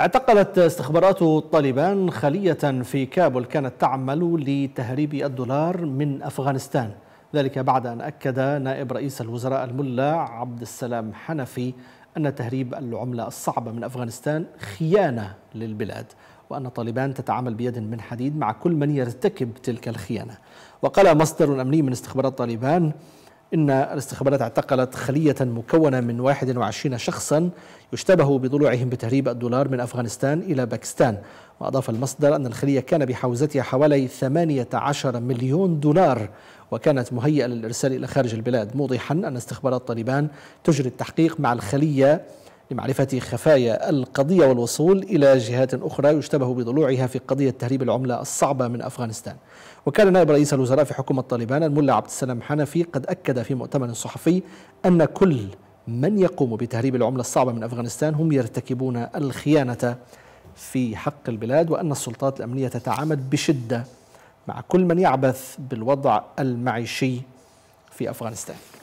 اعتقلت استخبارات طالبان خلية في كابول كانت تعمل لتهريب الدولار من أفغانستان ذلك بعد أن أكد نائب رئيس الوزراء الملا عبد السلام حنفي أن تهريب العملة الصعبة من أفغانستان خيانة للبلاد وأن طالبان تتعامل بيد من حديد مع كل من يرتكب تلك الخيانة وقال مصدر أمني من استخبارات طالبان إن الاستخبارات اعتقلت خلية مكونة من 21 شخصا يشتبه بضلوعهم بتهريب الدولار من أفغانستان إلى باكستان وأضاف المصدر أن الخلية كان بحوزتها حوالي 18 مليون دولار وكانت مهيئة للإرسال إلى خارج البلاد موضحا أن استخبارات طالبان تجري التحقيق مع الخلية لمعرفة خفايا القضية والوصول إلى جهات أخرى يشتبه بضلوعها في قضية تهريب العملة الصعبة من أفغانستان وكان نائب رئيس الوزراء في حكومة طالبان الملا عبد السلام حنفي قد أكد في مؤتمر صحفي أن كل من يقوم بتهريب العملة الصعبة من أفغانستان هم يرتكبون الخيانة في حق البلاد وأن السلطات الأمنية تتعامل بشدة مع كل من يعبث بالوضع المعيشي في أفغانستان